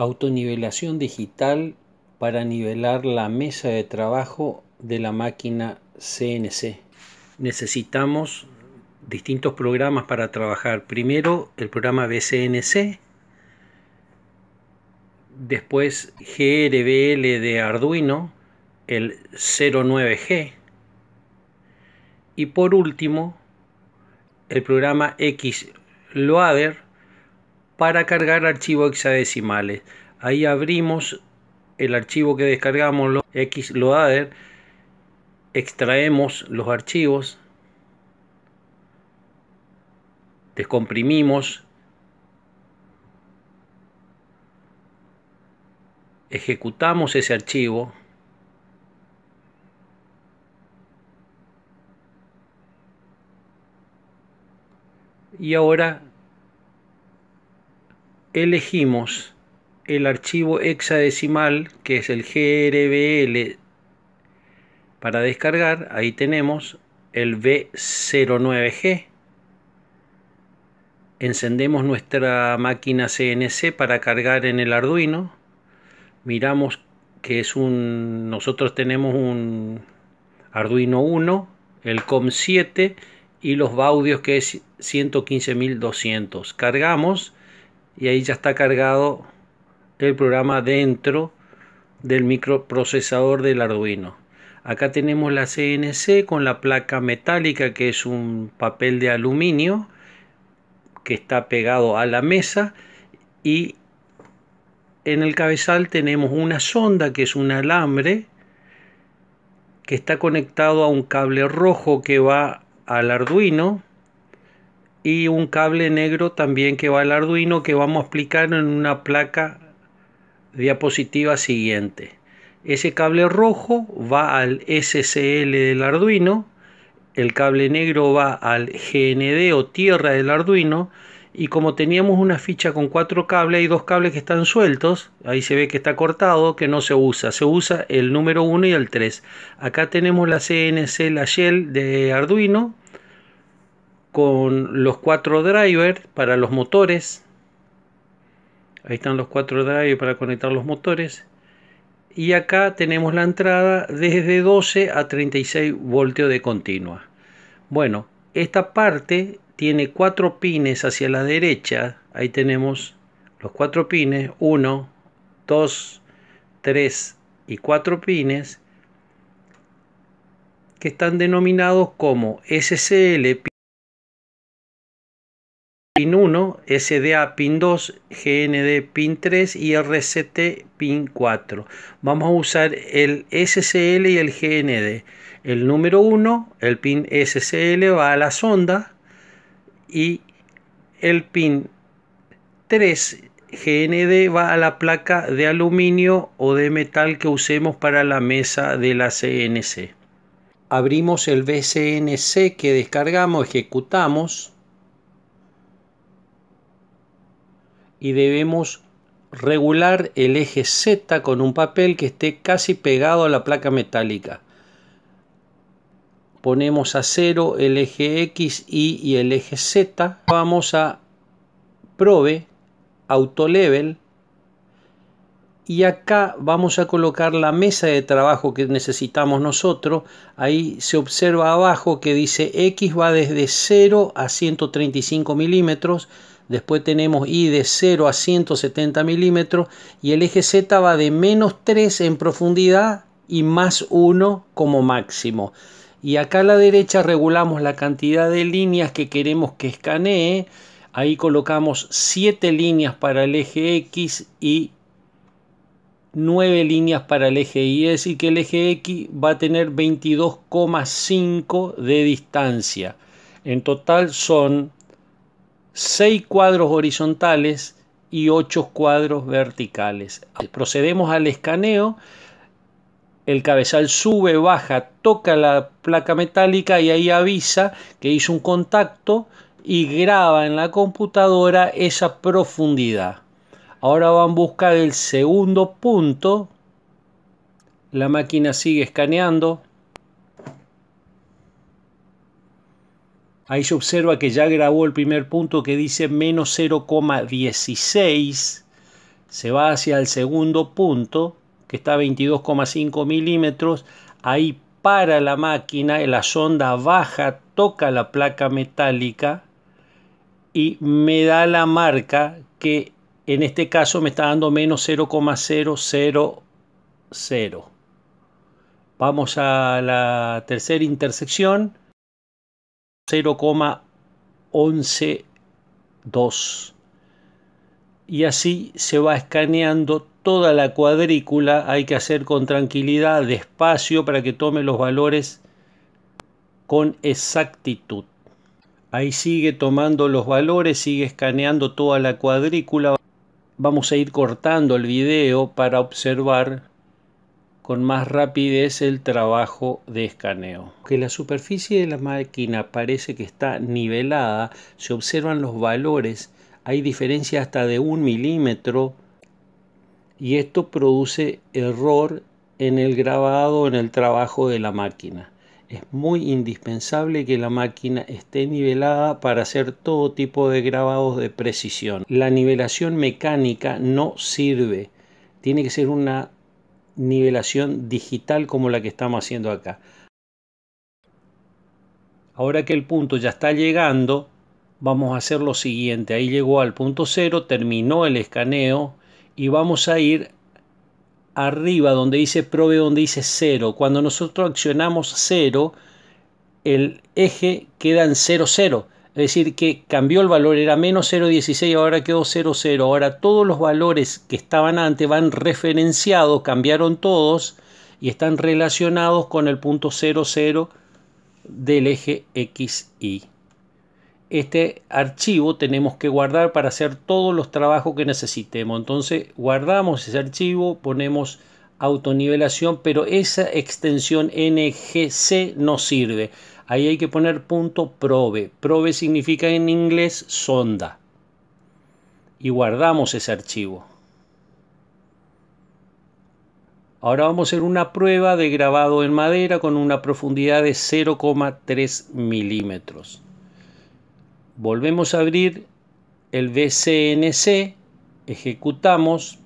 Autonivelación digital para nivelar la mesa de trabajo de la máquina CNC. Necesitamos distintos programas para trabajar. Primero el programa BCNC, después GRBL de Arduino, el 09G y por último el programa XLoader para cargar archivos hexadecimales. Ahí abrimos el archivo que descargamos, lo xloader, extraemos los archivos, descomprimimos, ejecutamos ese archivo, y ahora elegimos el archivo hexadecimal que es el GRBL para descargar, ahí tenemos el B09G. Encendemos nuestra máquina CNC para cargar en el Arduino. Miramos que es un nosotros tenemos un Arduino 1, el COM7 y los baudios que es 115.200. Cargamos y ahí ya está cargado el programa dentro del microprocesador del Arduino. Acá tenemos la CNC con la placa metálica que es un papel de aluminio que está pegado a la mesa y en el cabezal tenemos una sonda que es un alambre que está conectado a un cable rojo que va al Arduino y un cable negro también que va al Arduino que vamos a aplicar en una placa diapositiva siguiente. Ese cable rojo va al SCL del Arduino, el cable negro va al GND o tierra del Arduino y como teníamos una ficha con cuatro cables, hay dos cables que están sueltos, ahí se ve que está cortado, que no se usa, se usa el número 1 y el 3. Acá tenemos la CNC, la shell de Arduino, con los cuatro drivers para los motores. Ahí están los cuatro drivers para conectar los motores. Y acá tenemos la entrada desde 12 a 36 voltios de continua. Bueno, esta parte tiene cuatro pines hacia la derecha. Ahí tenemos los cuatro pines. 1, 2, 3 y 4 pines que están denominados como SCL PIN1, SDA PIN2, GND PIN3 y RCT PIN4. Vamos a usar el SCL y el GND. El número 1, el pin SCL va a la sonda y el pin 3 GND va a la placa de aluminio o de metal que usemos para la mesa de la CNC. Abrimos el BCNC que descargamos, ejecutamos y debemos regular el eje Z con un papel que esté casi pegado a la placa metálica. Ponemos a cero el eje X, Y y el eje Z. Vamos a probe Auto Level. Y acá vamos a colocar la mesa de trabajo que necesitamos nosotros. Ahí se observa abajo que dice X va desde 0 a 135 milímetros. Después tenemos Y de 0 a 170 milímetros y el eje Z va de menos 3 en profundidad y más 1 como máximo. Y acá a la derecha regulamos la cantidad de líneas que queremos que escanee. Ahí colocamos 7 líneas para el eje X y 9 líneas para el eje Y. Es decir, que el eje X va a tener 22,5 de distancia. En total son 6 cuadros horizontales y 8 cuadros verticales. Procedemos al escaneo. El cabezal sube, baja, toca la placa metálica y ahí avisa que hizo un contacto y graba en la computadora esa profundidad. Ahora van a buscar el segundo punto. La máquina sigue escaneando. Ahí se observa que ya grabó el primer punto que dice menos 0,16. Se va hacia el segundo punto, que está a 22,5 milímetros. Ahí para la máquina, la sonda baja, toca la placa metálica y me da la marca que en este caso me está dando menos 0,000. Vamos a la tercera intersección 0,112. Y así se va escaneando toda la cuadrícula. Hay que hacer con tranquilidad, despacio, para que tome los valores con exactitud. Ahí sigue tomando los valores, sigue escaneando toda la cuadrícula. Vamos a ir cortando el video para observar con más rapidez el trabajo de escaneo. Que la superficie de la máquina parece que está nivelada, se observan los valores, hay diferencia hasta de un milímetro y esto produce error en el grabado, en el trabajo de la máquina. Es muy indispensable que la máquina esté nivelada para hacer todo tipo de grabados de precisión. La nivelación mecánica no sirve. Tiene que ser una nivelación digital como la que estamos haciendo acá. Ahora que el punto ya está llegando, vamos a hacer lo siguiente. Ahí llegó al punto cero terminó el escaneo y vamos a ir arriba donde dice probe, donde dice cero Cuando nosotros accionamos cero el eje queda en 0, 0 decir, que cambió el valor, era menos 0,16, ahora quedó 0,0. Ahora todos los valores que estaban antes van referenciados, cambiaron todos y están relacionados con el punto 0,0 del eje x y Este archivo tenemos que guardar para hacer todos los trabajos que necesitemos. Entonces guardamos ese archivo, ponemos autonivelación, pero esa extensión NGC no sirve. Ahí hay que poner punto probe. Probe significa en inglés sonda. Y guardamos ese archivo. Ahora vamos a hacer una prueba de grabado en madera con una profundidad de 0,3 milímetros. Volvemos a abrir el BCNC, ejecutamos,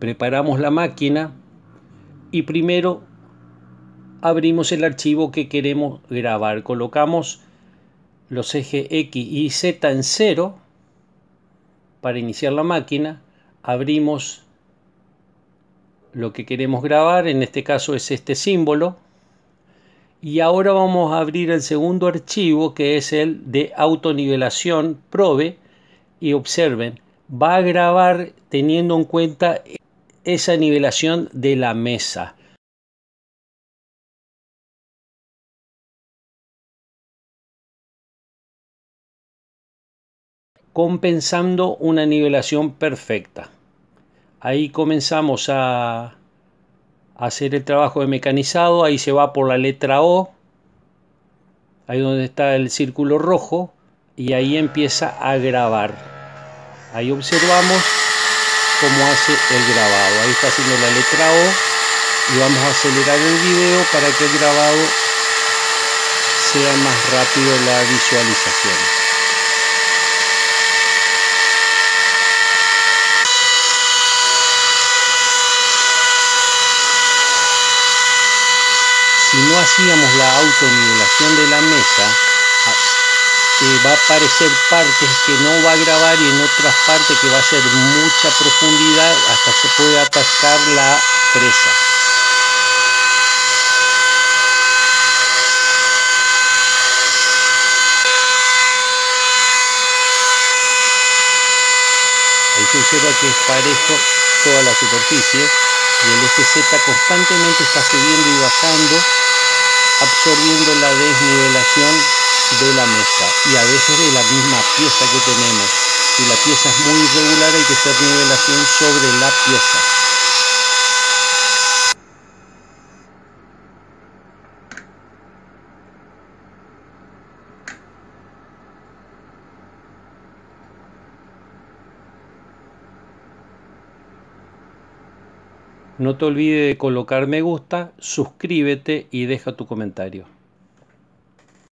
preparamos la máquina y primero abrimos el archivo que queremos grabar, colocamos los ejes X y Z en cero para iniciar la máquina, abrimos lo que queremos grabar, en este caso es este símbolo, y ahora vamos a abrir el segundo archivo que es el de autonivelación probe y observen, va a grabar teniendo en cuenta esa nivelación de la mesa. compensando una nivelación perfecta. Ahí comenzamos a hacer el trabajo de mecanizado, ahí se va por la letra O, ahí donde está el círculo rojo, y ahí empieza a grabar. Ahí observamos cómo hace el grabado. Ahí está haciendo la letra O y vamos a acelerar el video para que el grabado sea más rápido la visualización. si no hacíamos la autonivelación de la mesa, que ah, eh, va a aparecer partes que no va a grabar y en otras partes que va a ser mucha profundidad hasta se puede atascar la presa. Ahí se observa que es parejo toda la superficie y el eje Z constantemente está subiendo y bajando absorbiendo la desnivelación de la mesa y a veces de la misma pieza que tenemos. Si la pieza es muy irregular hay que hacer nivelación sobre la pieza. No te olvides de colocar me gusta, suscríbete y deja tu comentario.